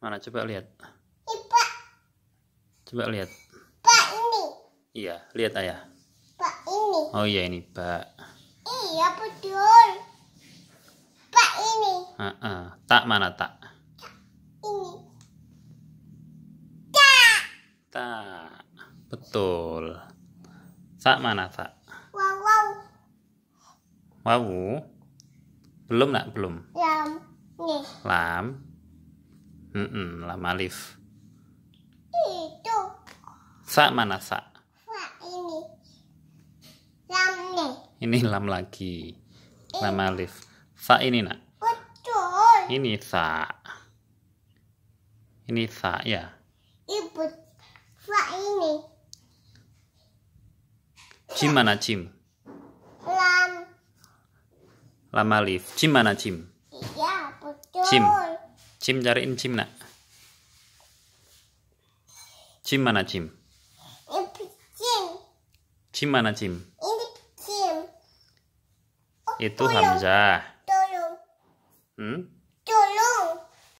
Mana coba lihat? Coba lihat. Pak ini. Iya, lihat ayah. Pak ini. Oh iya ini pak. Iya betul. Pak ini. Tak mana tak? tak Tak. Betul. Tak mana tak? Wow. Wow. wow. Belum nak belum? Lam. Nih. Lam. Mm -mm, lama alif. Itu. Sa mana sa? ini. Lam nih. Ini lam lagi. Ini. Lam eh. alif. Sa ini nak. Betul. Ini sa. Ini sa ya. Ibu sa ini. Cim mana cim? Lam. Lam alif. Cim mana cim? Iya betul. Cim. Cim cariin cim nak. Cim mana cim? Cim. Cim mana cim? Ini cim. Oh, Itu Hamzah. Hmm?